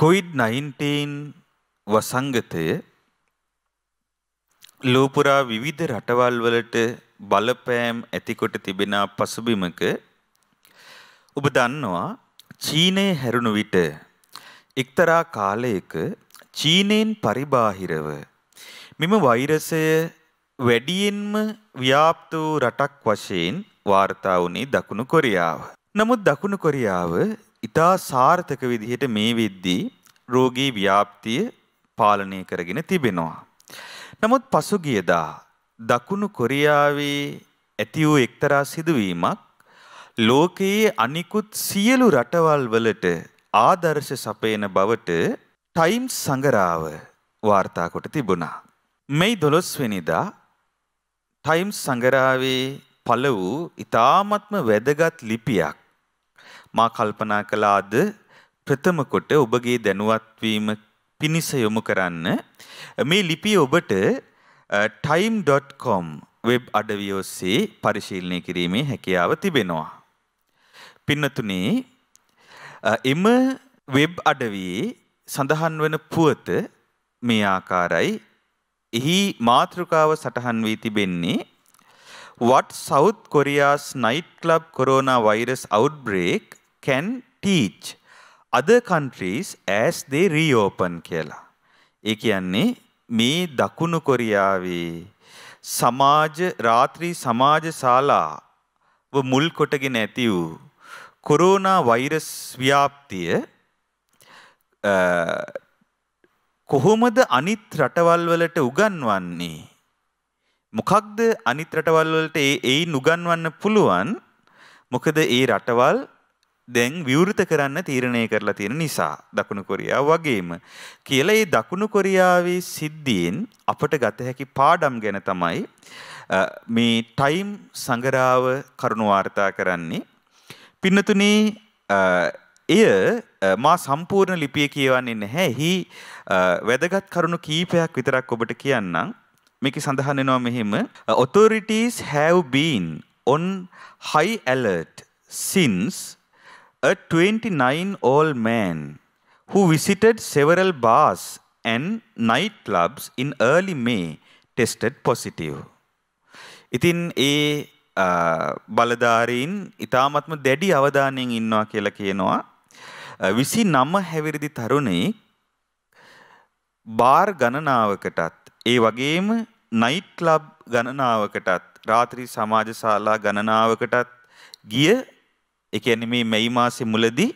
කොයිඩ්-19 වසංගතය ලෝපුරා විවිධ රටවල් වලට බලපෑම් ඇතිකොට තිබෙන පසුබිමක ඔබ දන්නවා චීනය හැරුණු විට එක්තරා කාලයක චීනයෙන් පරිබාහිරව මෙම වෛරසය වැඩියෙන්ම ව්‍යාප්ත වූ රටක් වශයෙන් වාර්තා වුණේ දකුණු කොරියාව. නමුත් දකුණු කොරියාව ඉතා සාර්ථක විදිහට මේ වෙද්දී රෝගී ව්‍යාප්තිය පාලනය කරගෙන තිබෙනවා. නමුත් පසුගියදා දකුණු කොරියාවේ ඇති වූ එක්තරා සිදුවීමක් ලෝකයේ අනිකුත් සියලු රටවල් වලට ආදර්ශ සපයන බවට ටයිම්ස් සංගරාව වාර්තා කොට තිබුණා. මේ 12 වෙනිදා ටයිම්ස් සංගරාවේ පළ වූ ඊ타ත්ම වැදගත් ලිපියක් මා කල්පනා කළා අද ප්‍රථම කොට ඔබගේ දැනුවත් වීම පිණිස යොමු කරන්න මේ ලිපිය ඔබට time.com වෙබ් අඩවිය ඔස්සේ පරිශීලනය කිරීමේ හැකියාව තිබෙනවා. පින්නතුනේ එම වෙබ් අඩවියේ සඳහන් වන පුවත මේ ආකාරයි එහි මාතෘකාව සටහන් වී තිබෙන්නේ what South Korea's nightclub coronavirus outbreak can teach other countries as they reopen කියලා. ඒ කියන්නේ මේ දකුණු කොරියාවේ සමාජ රාත්‍රී සමාජ ශාලාව මුල් කොටගෙන ඇති වූ කොරෝනා වෛරස් ව්‍යාප්තිය කොහොමද අනිත් රටවල් වලට උගන්වන්නේ මොකක්ද අනිත් රටවල් වලට ඒ ඒ නුගන්වන්න පුළුවන් මොකද ඒ රටවල් දැන් විවෘත කරන්න තීරණය කරලා තියෙන නිසා දකුණු කොරියාව වගේම කියලා ඒ දකුණු කොරියාවේ සිද්ධීන් අපට ගත හැකි පාඩම් ගැන තමයි මේ ටයිම් සංගරාව කරුණු වාර්තා කරන්නේ පින්නතුනේ එය මා සම්පූර්ණ ලිපිය කියවන්නේ නැහැ. එහි වැදගත් කරුණු කීපයක් විතරක් ඔබට කියන්නම්. මේක සඳහන් වෙනවා මෙහෙම authorities have been on high alert since a 29 old man who visited several bars and nightclubs in early May tested positive. ඉතින් ඒ බලධාරීන් ඉතාමත්ම දැඩි අවධානයෙන් ඉන්නවා කියලා කියනවා. විසි නම හැවිරිදි තරුණේ බාර් ගණනාවකටත් ඒ වගේම නයිට් ක්ලබ් ගණනාවකටත් රාත්‍රී සමාජ ශාලා ගණනාවකටත් ගිය ඒ කියන්නේ මේ මැයි මාසේ මුලදී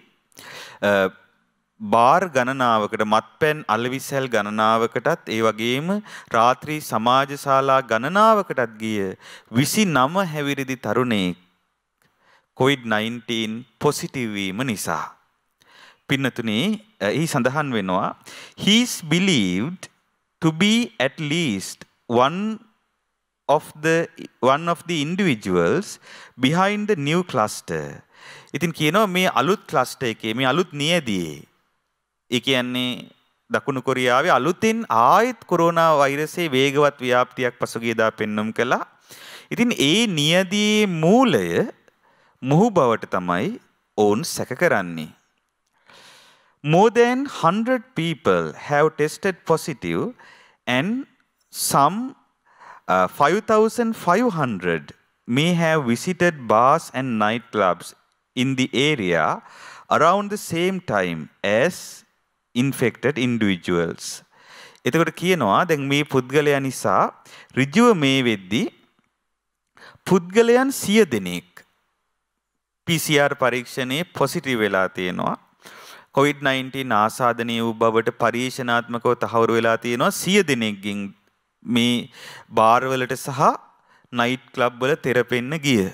බාර් ගණනාවකට මත්පැන් අලවිසැල් ගණනාවකටත් ඒ වගේම රාත්‍රී සමාජශාලා ගණනාවකටත් ගිය 29 හැවිරිදි තරුණයෙක් COVID-19 පොසිටිව් වීම නිසා පින්නතුනේ එහි සඳහන් වෙනවා he's believed to be at least one of the one of the individuals behind the new cluster. ඉතින් කියනවා මේ අලුත් ක්ලස්ටර් එකේ මේ අලුත් නියදියේ ඒ කියන්නේ දකුණු කොරියාවේ අලුතින් ආයෙත් කොරෝනා වෛරසයේ වේගවත් ව්‍යාප්තියක් පසුගියදා පෙන්눔 කළා. ඉතින් ඒ නියදියේ මූලය මුහු බවට තමයි ඔවුන් සැක කරන්නේ. more than 100 people have tested positive and some uh, 5,500 may have visited bars and nightclubs in the area around the same time as infected individuals. එතකොට කියනවා දැන් මේ පුද්ගලයා නිසා ඍජුව මේ වෙද්දී පුද්ගලයන් 100 දෙනෙක් PCR පරීක්ෂණයේ පොසිටිව් වෙලා තියෙනවා කොවිඩ්-19 ආසාදනය වූ බවට පරීක්ෂණාත්මකව තහවුරු වෙලා තියෙනවා 100 දෙනෙක්ගෙන් මේ බාර්වලට සහ නයිට් ක්ලබ් වල තෙරපෙන්න ගිය.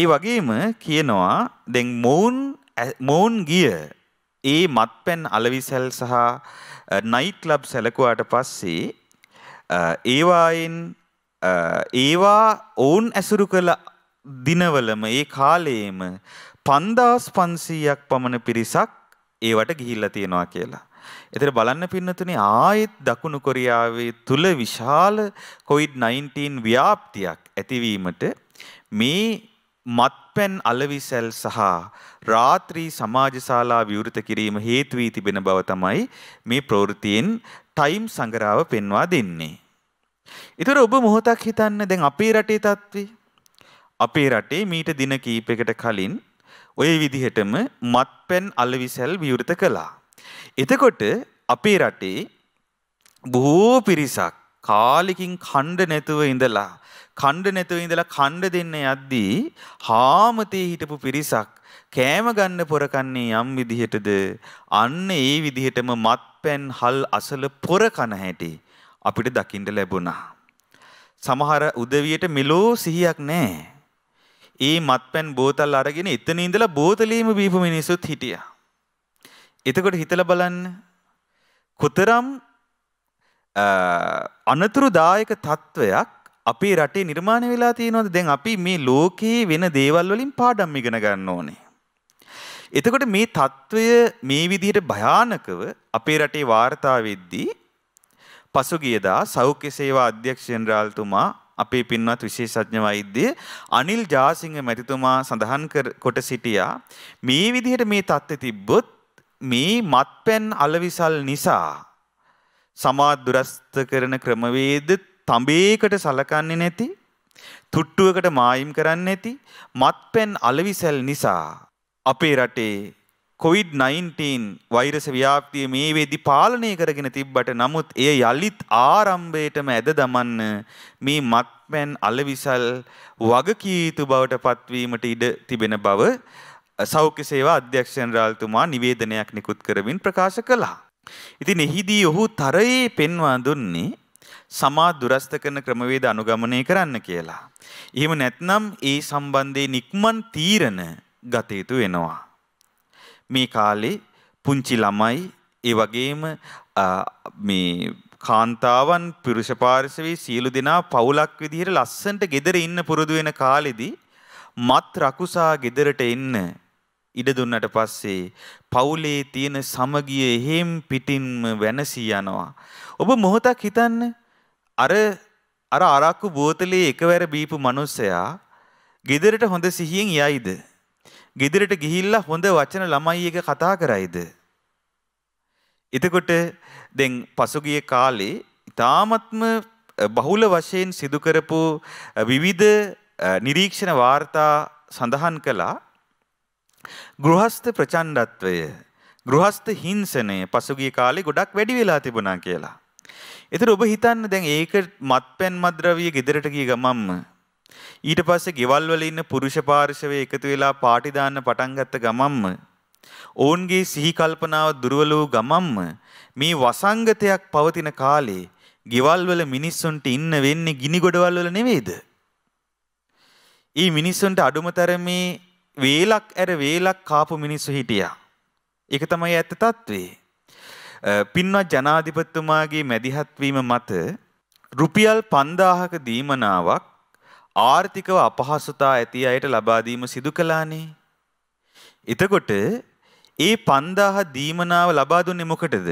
ඒ වගේම කියනවා දැන් මෝන් මෝන් ගිය ඒ මත්පැන් අලවිසැල් සහ නයිට් ක්ලබ් සැලකුවාට පස්සේ ඒවායින් ඒවා ඔවුන් ඇසුරු කළ දිනවලම ඒ කාලයේම පන්දාස් පන්සීයක් පමණ පිරිසක් ඒවට ගිහිල්ල තියෙනවා කියලා. එතර බලන්න පින්නතුනේ ආයෙත් දකුණු කොරියාවේ තුල විශාල COVID-19 ව්‍යාප්තියක් ඇතිවීමට මේ මත්පැන් අලවිසැල් සහ රාත්‍රී සමාජශාලා විවෘත කිරීම හේතු වී තිබෙන බව තමයි මේ ප්‍රවෘතියෙන් ටයිම් සංගරාව පෙන්වා දෙන්නේ. ඊතර ඔබ මොහොතක් හිතන්න දැන් අපේ රටේ තත්ත්වය අපේ රටේ මීට දින කීපයකට කලින් ওය විදිහටම මත්පැන් අලවිසැල් විවෘත කළා. එතකොට අපේ රටේ බොහෝ පිරිසක් කාලිකින් කණ්ඩ නැතුව ඉඳලා කණ්ඩ නැතුව ඉඳලා කණ්ඩ දෙන්න යද්දී හාමතේ හිටපු පිරිසක් කෑම ගන්න පොරකන්නේ යම් විදිහටද අන්න ඒ විදිහටම මත්පැන් හල් අසල පොර කන හැටි අපිට දකින්න ලැබුණා. සමහර උදවියට මෙලෝ සිහියක් නැහැ. ඒ මත්පැන් බෝතල් අරගෙන එතන ඉඳලා බෝතලේම බීපු මිනිස්සුත් හිටියා. එතකොට හිතලා බලන්න කොතරම් අනතුරුදායක තත්වයක් අපේ රටේ නිර්මාණය වෙලා තියෙනවද? දැන් අපි මේ ලෝකයේ වෙන දේවල් වලින් පාඩම් ඉගෙන ගන්න ඕනේ. එතකොට මේ తত্ত্বය මේ විදිහට භයානකව අපේ රටේ වාර්තා වෙද්දී පසුගියදා සෞඛ්‍ය සේවා අධ්‍යක්ෂ ජෙනරාල්තුමා අපේ පින්වත් විශේෂඥ වෛද්‍ය අනිල් ජාසිංහ මැතිතුමා සඳහන් කොට සිටියා මේ විදිහට මේ தත්ත්වය තිබ්බොත් මේ මත්පැන් අලවිසල් නිසා සමාජ දුරස්ත කරන ක්‍රමවේද තඹේකට සලකන්නේ නැති තුට්ටුවකට මායිම් කරන්නේ නැති මත්පැන් අලවිසල් නිසා අපේ රටේ කොවිD-19 වෛරස ව්‍යාප්තිය මේ වෙදි පාලනය කරගෙන තිබ්බට නමුත් එය යළිත් ආරම්භයටම ඇද දමන්න මේ මත්පැන් අලවිසල් වගකී යුතු බවට පත්වීමට ඉඩ තිබෙන බව සෞඛ්‍ය සේවා අධ්‍යක්ෂ ජනරාල්තුමා නිවේදනයක් නිකුත් කරමින් ප්‍රකාශ කළා. ඉතින් එහිදී ඔහු තරයේ පෙන්වා දුන්නේ සමා දුරස්ත කරන ක්‍රමවේද අනුගමනය කරන්න කියලා. එහෙම නැත්නම් ඒ සම්බන්ධයෙන් නික්මන් තීරණ ගත යුතු වෙනවා. මේ කාලේ පුංචි ළමයි ඒ වගේම මේ කාන්තාවන් පුරුෂ පාර්ශවයේ සියලු දෙනා පවුලක් විදිහට ලස්සනට ගෙදර ඉන්න පුරුදු වෙන කාලෙදී මත් රකුසා ගෙදරට එන්න ඉඩ දුන්නට පස්සේ පවුලේ තියෙන සමගිය එහෙම් පිටින්ම වෙනසී යනවා. ඔබ මොහොතක් හිතන්න අර අර අරක්කු බෝතලේ එකවර බීපු මිනිසයා ගෙදරට හොඳ සිහියෙන් යයිද? ගෙදරට ගිහිල්ලා හොඳ වචන ළමයි එක කතා කරයිද? එතකොට දැන් පසුගිය කාලේ ඊ타මත්ම බහුල වශයෙන් සිදු කරපු විවිධ නිරීක්ෂණ වාර්තා සඳහන් කළා ගෘහස්ත ප්‍රචණ්ඩත්වය ගෘහස්ත හිංසනය පසුගිය කාලේ ගොඩක් වැඩි වෙලා තිබුණා කියලා. ඒතර ඔබ හිතන්න දැන් ඒක මත්පැන් මද්ද්‍රව්‍ය ගෙදරට ගිය ගමම්ම ඊට පස්සේ ගෙවල් වල ඉන්න පුරුෂ පාර්ශවයේ එකතු වෙලා පාටි දාන්න පටන් ගත්ත ගමම්ම ඔවුන්ගේ සිහි කල්පනාව දුර්වල වූ ගමම්ම මේ වසංගතයක් පවතින කාලේ ගෙවල් වල මිනිස්සුන්ට ඉන්න වෙන්නේ ගිනි ගොඩවල් වල නෙවෙයිද? ඊ මිනිස්සුන්ට අඩුම තරමේ වේලක් ඇර වේලක් කාපු මිනිස්සු හිටියා. ඒක තමයි ඇත්ත తත්වේ. පින්වත් ජනාධිපතිතුමාගේ මැදිහත්වීම මත රුපියල් 5000ක දීමනාවක් ආර්ථිකව අපහසුතා ඇති අයට ලබා දීම සිදු කළානේ. එතකොට ඒ 5000 දීමනාව ලබා දුන්නේ මොකටද?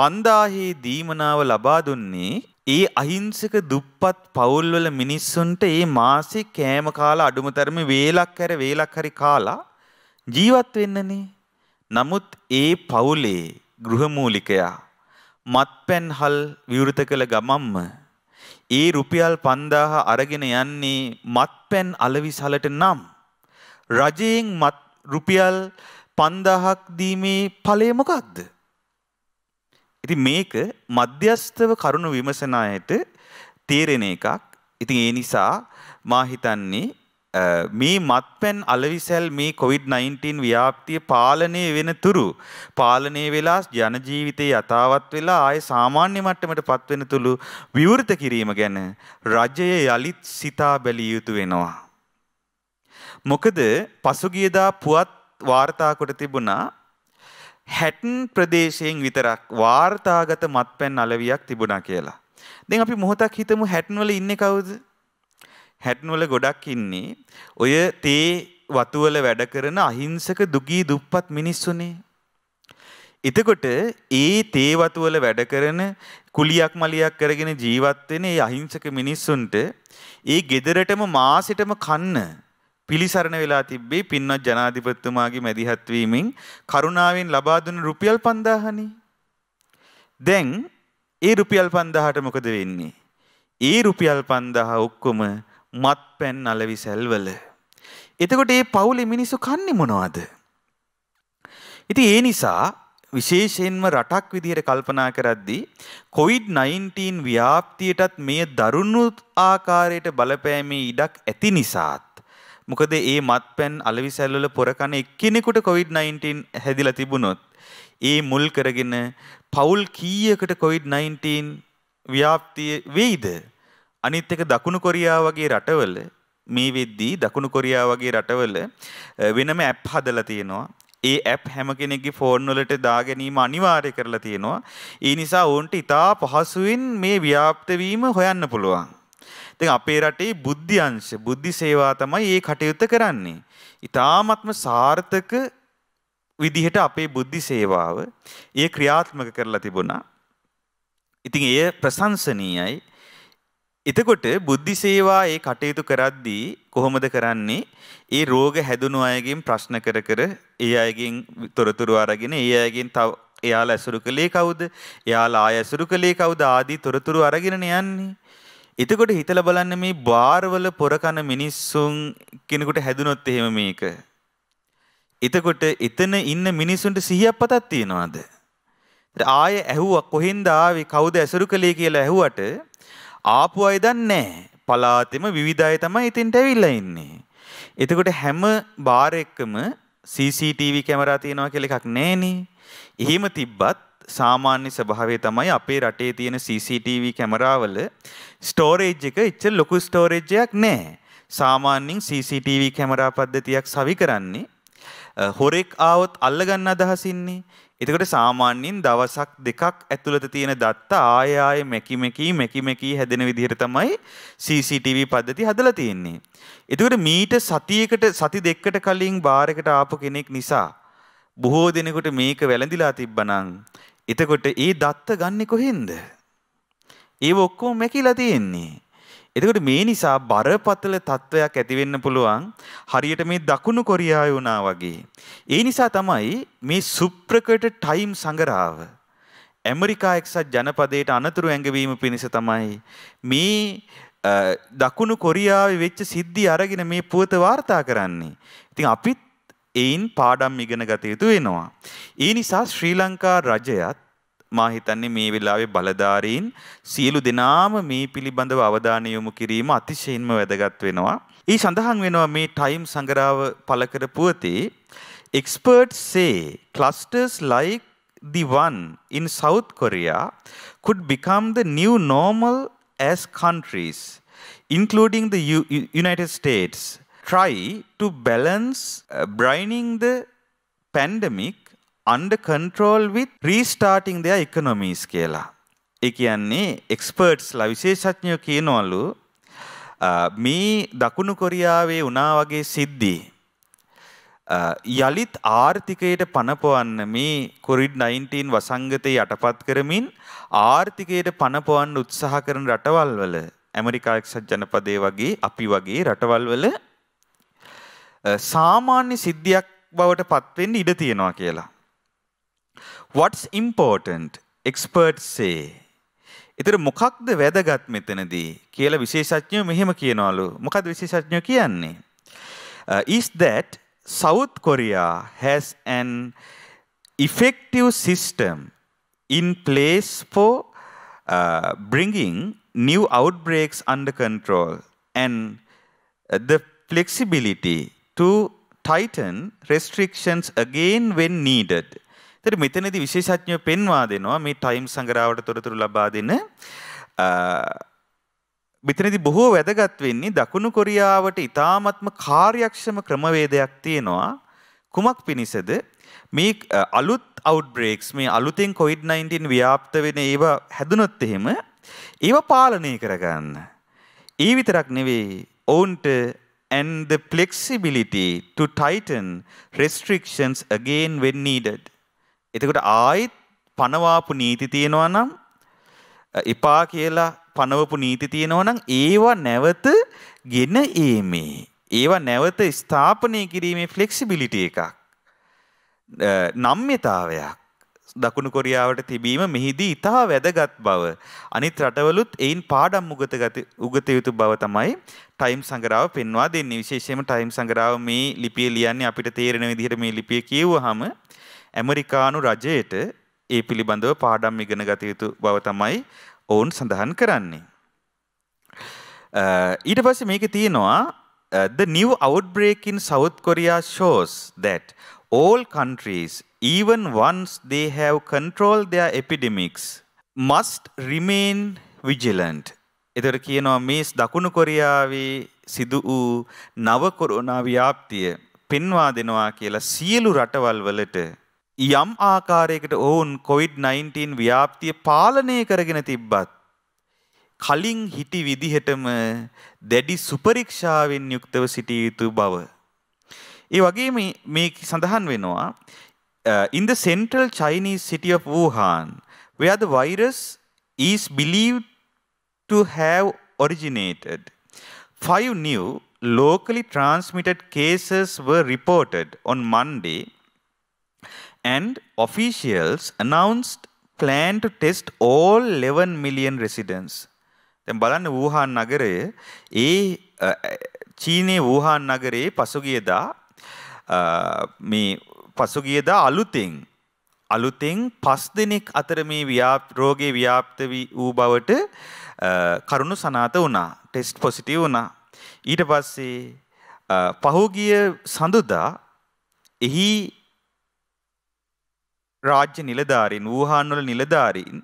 5000 දීමනාව ලබා දුන්නේ ඒ අහිංසක දුප්පත් පවුල්වල මිනිස්සුන්ට ඒ මාසේ කෑම කාලා අඩුම තරමේ වේලක් හැර වේලක් හරි කාලා ජීවත් වෙන්නනේ. නමුත් ඒ පවුලේ ගෘහමූලිකයා මත්පැන් හල් විවෘත කළ ගමම්ම ඒ රුපියල් 5000 අරගෙන යන්නේ මත්පැන් අලවිසලට නම් රජයෙන් මත් රුපියල් 5000ක් දීමේ ඵලය මොකක්ද? ඉතින් මේක මධ්‍යස්තව කරුණ විමසන අයට තේරෙන එකක්. ඉතින් ඒ නිසා මා හිතන්නේ මේ මත්පැන් අලවිසැල් මේ කොවිD-19 ව්‍යාප්තිය පාලනය වෙන තුරු පාලනය වෙලා ජනජීවිතයේ යථාවත් වෙලා ආය සාමාන්‍ය මට්ටමට පත්වෙන තුළු විවෘත කිරීම ගැන රජය යළිත් සිතා බැලිය යුතු වෙනවා. මොකද පසුගියදා පුවත් වාර්තාකොට තිබුණා හැටන් ප්‍රදේශයෙන් විතරක් වාර්තාගත මත්පැන් අලවියක් තිබුණා කියලා. දෙන් අපි මොහොතක් හිතමු හැටන්වල ඉන්නේ කවුද? හැටනොල ගොඩක් ඉන්නේ ඔය තේ වතුවල වැඩ කරන අහිංසක දුගී දුප්පත් මිනිස්සුනේ. එතකොට ඒ තේ වතුවල වැඩ කරන කුලියක් මලියක් කරගෙන ජීවත් වෙන ඒ අහිංසක මිනිස්සුන්ට ඒ gederටම මාසෙටම කන්න පිලිසරණ වෙලා තිබ්බේ පින්වත් ජනාධිපතිතුමාගේ මැදිහත් වීමෙන් කරුණාවෙන් ලබා දුන්න රුපියල් 5000 දැන් ඒ රුපියල් 5000ට මොකද වෙන්නේ? ඒ රුපියල් 5000 ඔක්කොම මත්පැන් අලවි සැල්වල. එතකොට ඒ පවුලේ මිනිස්සු කන්නේ මොනවද? ඉතින් ඒ නිසා විශේෂයෙන්ම රටක් විදිහට කල්පනා කරද්දී COVID-19 ව්‍යාප්තියටත් මේ දරුණු ආකාරයට බලපෑමේ ඉඩක් ඇති නිසාත් මොකද ඒ මත්පැන් අලවි සැල්වල පොරකන එක්කෙනෙකුට COVID-19 හැදිලා තිබුණොත් ඒ මුල් කරගෙන පවුල් කීයකට COVID-19 ව්‍යාප්තිය වෙයිද අනිත් එක දකුණු කොරියාව වගේ රටවල මේ වෙද්දී දකුණු කොරියාව වගේ රටවල වෙනම ඇප් හදලා තියෙනවා. ඒ ඇප් හැම කෙනෙක්ගේ ෆෝන් වලට දා ගැනීම අනිවාර්ය කරලා තියෙනවා. ඒ නිසා ඔවුන්ට ඉතා පහසුවෙන් මේ ව්‍යාප්ත වීම හොයන්න පුළුවන්. ඉතින් අපේ රටේ බුද්ධි අංශ, බුද්ධි සේවා තමයි මේ කටයුත්ත කරන්නේ. ඉතාමත්ම සාර්ථක විදිහට අපේ බුද්ධි සේවාව ඒ ක්‍රියාත්මක කරලා තිබුණා. ඉතින් එය ප්‍රශංසනීයයි. එතකොට බුද්ධි සේවා ඒ කටයුතු කරද්දී කොහොමද කරන්නේ? ඒ රෝග හැදුණු අයගෙන් ප්‍රශ්න කර කර ඒ අයගෙන් තොරතුරු අරගෙන ඒ අයගෙන් තව එයාලා ඇසුරු කළේ කවුද? එයාලා ආය ඇසුරු කළේ කවුද? ආදී තොරතුරු අරගෙන යන්නේ. එතකොට හිතලා බලන්න මේ බාර්වල පොරකන මිනිස්සුන් කෙනෙකුට හැදුනොත් එහෙම මේක. එතකොට එතන ඉන්න මිනිස්සුන්ට සිහියක් පතක් තියනවාද? ආය ඇහුවා කොහෙන්ද ආවේ කවුද ඇසුරු කළේ කියලා ඇහුවට ආපු අය දන්නේ පලාතෙම විවිධ අය තමයි ඉතින්ට ඇවිල්ලා ඉන්නේ. එතකොට හැම බාර් එකම CCTV කැමරා තියෙනවා කියලා එකක් නැහෙනේ. එහෙම තිබ්බත් සාමාන්‍ය ස්වභාවය තමයි අපේ රටේ තියෙන CCTV කැමරාවල ස්ටෝරේජ් එක ඉච්ච ලොකු ස්ටෝරේජ් එකක් නැහැ. සාමාන්‍යයෙන් CCTV කැමරා පද්ධතියක් සවි කරන්නේ හොරෙක් ආවොත් අල්ලගන්න අදහසින්නේ. එතකොට සාමාන්‍යයෙන් දවසක් දෙකක් ඇතුළත තියෙන දත්ත ආය ආය මෙකි මෙකි මෙකි මෙකි හැදෙන විදිහට තමයි CCTV පද්ධතිය හදලා තියෙන්නේ. එතකොට මීට සතියකට සති දෙකකට කලින් බාරයකට ආපු කෙනෙක් නිසා බොහෝ දිනකට මේක වැළඳිලා තිබ්බනම් එතකොට ඒ දත්ත ගන්නෙ කොහෙන්ද? ඒව ඔක්කොම මෙකිලා තියෙන්නේ. එතකොට මේ නිසා බරපතල තත්ත්වයක් ඇති වෙන්න පුළුවන් හරියට මේ දකුණු කොරියාවේ වුණා වගේ. ඒ නිසා තමයි මේ සුප්‍රකට ටයිම් සංගරාව ඇමරිකා එක්සත් ජනපදයට අනතුරු ඇඟවීම පිණිස තමයි මේ දකුණු කොරියාවේ වෙච්ච සිද්ධි අරගෙන මේ පුවත වාර්තා කරන්නේ. ඉතින් අපිත් ඒන් පාඩම් ඉගෙන ගත යුතු වෙනවා. ඒ නිසා ශ්‍රී ලංකා රජයත් මා හිතන්නේ මේ වෙලාවේ බලධාරීන් සියලු දෙනාම මේ පිළිබඳව අවධානය යොමු කිරීම අතිශයින්ම වැදගත් වෙනවා. ඊ සඳහන් වෙනවා මේ ටයිම් සංගරාව පළ කර පුවතේ experts say clusters like the one in South Korea could become the new normal as countries including the U United States try to balance uh, brining the pandemic under control with restarting their economies කියලා. ඒ කියන්නේ එක්ස්පර්ට්ස්ලා විශේෂඥයෝ කියනවලු මේ දකුණු කොරියාවේ වුණා වගේ සිද්ධි යලිත් ආර්ථිකයට පනපවන්න මේ COVID-19 වසංගතය යටපත් කරමින් ආර්ථිකයට පනපවන්න උත්සාහ කරන රටවල් වල ඇමරිකා එක්සත් ජනපදයේ වගේ අපි වගේ රටවල් වල සාමාන්‍ය සිද්ධියක් බවට පත්වෙන්න ඉඩ තියෙනවා කියලා. what's important experts say එතකොට මොකක්ද වැදගත් මෙතනදී කියලා විශේෂඥයෝ මෙහෙම කියනවලු මොකද විශේෂඥයෝ කියන්නේ uh, is that South Korea has an effective system in place for uh, bringing new outbreaks under control and uh, the flexibility to tighten restrictions again when needed. ඒතර මෙතනදී විශේෂඥයෝ පෙන්වා දෙනවා මේ ටයිම් සංග්‍රහවට තොරතුරු ලබා දෙන මෙතනදී බොහෝ වැදගත් වෙන්නේ දකුණු කොරියාවට ඉතාමත්ම කාර්යක්ෂම ක්‍රමවේදයක් තියෙනවා කුමක් පිණිසද මේ අලුත් අවුට්බ්‍රේක්ස් මේ අලුතෙන් කොවිඩ්-19 ව්‍යාප්ත වෙන ඒවා හැදුනොත් එහෙම ඒවා පාලනය කරගන්න. ඒ විතරක් නෙවෙයි ඔවුන්ට and the flexibility to tighten restrictions again when needed. එතකොට ආයෙත් පනවාපු නීති තියෙනවා නම් එපා කියලා පනවපු නීති තියෙනවා නම් ඒවා නැවත ගෙන ඒමේ ඒවා නැවත ස්ථාපනය කිරීමේ ෆ්ලෙක්සිබිලිටි එකක් නම්්‍යතාවයක් දකුණු කොරියාවට තිබීම මෙහිදී ඉතා වැදගත් බව අනිත් රටවලුත් එයින් පාඩම් උගත උගත යුතු බව තමයි ටයිම් සංගරාව පෙන්වා දෙන්නේ විශේෂයෙන්ම ටයිම් සංගරාව මේ ලිපිය ලියන්නේ අපිට තේරෙන විදිහට මේ ලිපිය කියවුවහම ඇමරිකානු රජයට ඒ පිළිබඳව පාඩම් ඉගෙන ගත යුතු බව තමයි ඔවුන් සඳහන් කරන්නේ. ඊට පස්සේ මේක තියෙනවා the new outbreak in South Korea shows that all countries even once they have controlled their epidemics must remain vigilant. එතකොට කියනවා මේ දකුණු කොරියාවේ සිදු වූ නව කොරෝනා ව්‍යාප්තිය පෙන්වා දෙනවා කියලා සියලු රටවල් වලට යම් ආකාරයකට ඔවුන් කොවිD-19 ව්‍යාප්තිය පාලනය කරගෙන තිබ්බත් කලින් හිටි විදිහටම දැඩි සුපරීක්ෂාවෙන් යුක්තව සිටිය යුතු බව. ඒ වගේම මේ සඳහන් වෙනවා in the central Chinese city of Wuhan where the virus is believed to have originated five new locally transmitted cases were reported on Monday and officials announced plan to test all 11 million residents. දැන් බලන්න වූහාන් නගරය ඒ චීනයේ වූහාන් නගරයේ පසුගියදා මේ පසුගියදා අලුතෙන් අලුතෙන් පස් දෙනෙක් අතර මේ ව්‍යාප් රෝගේ ව්‍යාප්ත වූ බවට කරුණු සනාත වුණා. ටෙස්ට් පොසිටිව් වුණා. ඊට පස්සේ පහුගිය සඳුදා එහි රාජ්‍ය නිලධාරීන් වූහාන්වල නිලධාරීන්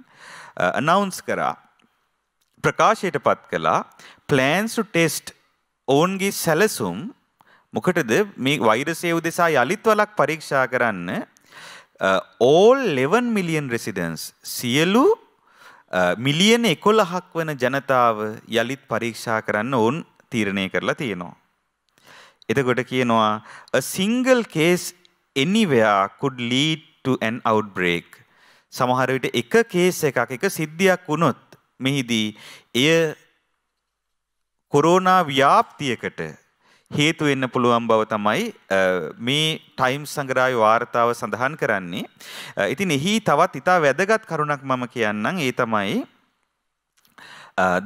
අනවුන්ස් කරා ප්‍රකාශයට පත් කළා ප්ලෑන්ස් ටු ටෙස්ට් ඔවුන්ගේ සැලසුම් මොකටද මේ වෛරසය උදෙසා යළිත් වලක් පරීක්ෂා කරන්න ඕල් 11 මිලියන් රෙසිඩන්ස් සියලු මිලියන 11ක් වන ජනතාව යළිත් පරීක්ෂා කරන්න ඔවුන් තීරණය කරලා තියෙනවා. එතකොට කියනවා a single case anywhere could lead to an outbreak. සමහර විට එක කේස් එකක් එක සිද්ධියක් වුණොත් මෙහිදී එය කොරෝනා ව්‍යාප්තියකට හේතු වෙන්න පුළුවන් බව තමයි මේ ටයිම්ස් සංග්‍රහයේ වාර්තාව සඳහන් කරන්නේ. ඉතින් එහි තවත් ඉතා වැදගත් කරුණක් මම කියන්නම්. ඒ තමයි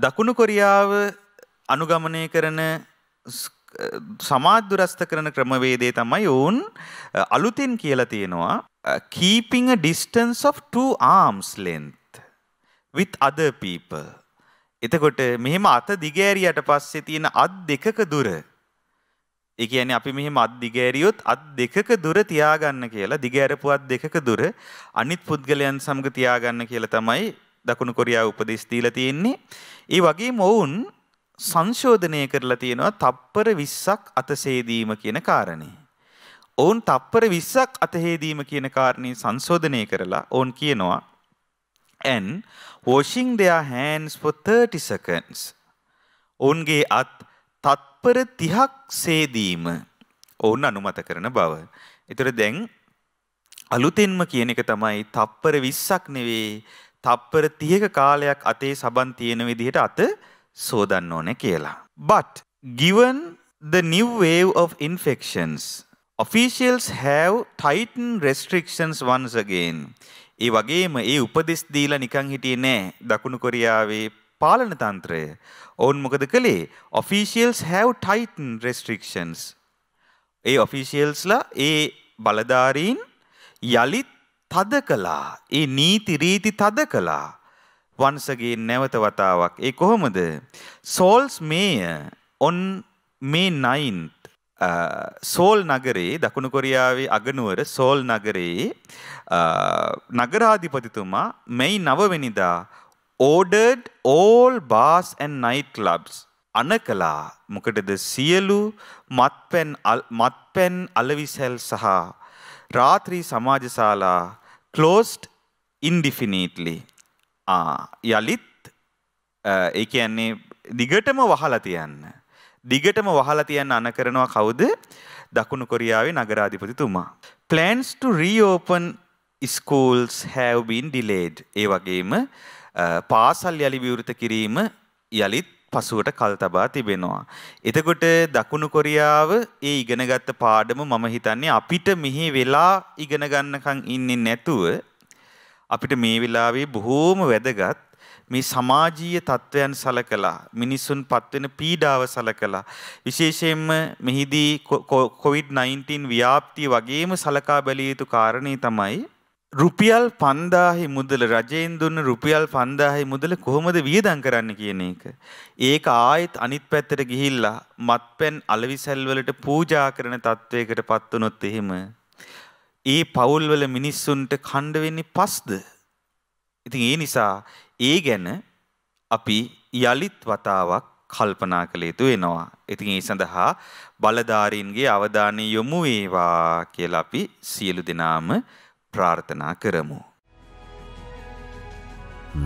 දකුණු කොරියාව අනුගමනය කරන සමාජ දුරස්ත කරන ක්‍රමවේදය තමයි ඔවුන් අලුතින් කියලා තියෙනවා uh, keeping a distance of two arms length with other people. එතකොට මෙහෙම අත දිගෑරියට පස්සේ තියෙන අත් දෙකක දුර. ඒ කියන්නේ අපි මෙහෙම අත් දිගෑරියොත් අත් දෙකක දුර තියාගන්න කියලා දිගෑරපු අත් දෙකක දුර අනිත් පුද්ගලයන් සමග තියාගන්න කියලා තමයි දකුණු කොරියාව උපදෙස් දීලා තියෙන්නේ. ඒ වගේම ඔවුන් සංශෝධනය කරලා තියෙනවා තප්පර 20ක් අතසේදීම කියන කාරණේ. ඔවුන් තප්පර 20ක් අතහැදීම කියන කාරණේ සංශෝධනය කරලා ඔවුන් කියනවා and washing their hands for 30 seconds. ඔවුන්ගේ අත් තත්පර 30ක් සේදීම ඔවුන් අනුමත කරන බව. ඒතර දැන් අලුතෙන්ම කියන එක තමයි තප්පර 20ක් නෙවෙයි තප්පර 30ක කාලයක් අතේ සබන් තියෙන විදිහට අත සෝදන්න ඕනේ කියලා. But given the new wave of infections officials have tightened restrictions once again. ඒ වගේම ඒ උපදෙස් දීලා නිකන් හිටියේ නෑ දකුණු කොරියාවේ පාලන තන්ත්‍රය. ඔවුන් මොකද කළේ? officials have tightened restrictions. ඒ officialsලා ඒ බලධාරීන් යලිත් තද කළා. ඒ නීති රීති තද කළා. once again නැවත වතාවක්. ඒ කොහොමද? Saul's mayor on May 9th soul නගරයේ දකුණු කොරියාවේ අගනුවර සෝල් නගරයේ නගරාධිපතිතුමා මෙයි නවවෙනිදා ordered all bars and night clubs අන කළා මොකටද සියලු මත්පැන් මත්පැන් අලවිසැල් සහ රාත්‍රී සමාජශාලා closed indefinitely ආ යලිත් ඒ කියන්නේ දිගටම වහලා තියන්න දිගටම වහලා තියන්න අන කරනවා කවුද? දකුණු කොරියාවේ නගරාධිපතිතුමා. Plans to reopen schools have been delayed. ඒ වගේම පාසල් යලි විවෘත කිරීම යලිත් පසුවට කල් තබා තිබෙනවා. එතකොට දකුණු කොරියාව ඒ ඉගෙනගත්ත පාඩම මම හිතන්නේ අපිට මෙහි වෙලා ඉගෙන ගන්නකම් ඉන්නේ නැතුව අපිට මේ වෙලාවේ බොහෝම වැදගත් මේ සමාජීය තත්ත්වයන් සලකලා මිනිසුන් පත්වෙන පීඩාව සලකලා විශේෂයෙන්ම මෙහිදී කොවිඩ්-19 ව්‍යාප්තිය වගේම සලකා බැලිය යුතු කාරණේ තමයි රුපියල් 5000 මුදල රජයෙන් දුන්න රුපියල් 5000 මුදල කොහොමද වියදම් කරන්න කියන එක. ඒක ආයෙත් අනිත් පැත්තට ගිහිල්ලා මත්පැන් අලවිසැල් වලට පූජා කරන තත්වයකටපත් වුණොත් එහෙම ඒ පවුල්වල මිනිස්සුන්ට කණ්ඩ වෙන්නේ පස්ද? ඉතින් ඒ නිසා ඒ ගැන අපි යලිත් වතාවක් කල්පනා කළ යුතු වෙනවා. ඉතින් ඒ සඳහා බලධාරීන්ගේ අවධානය යොමු වේවා කියලා අපි සියලු දෙනාම ප්‍රාර්ථනා කරමු.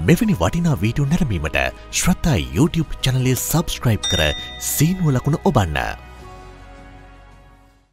මෙවැනි වටිනා වීඩියෝ නැරඹීමට ශ්‍රතා YouTube channel එක subscribe කර සීනුව ලකුණ ඔබන්න.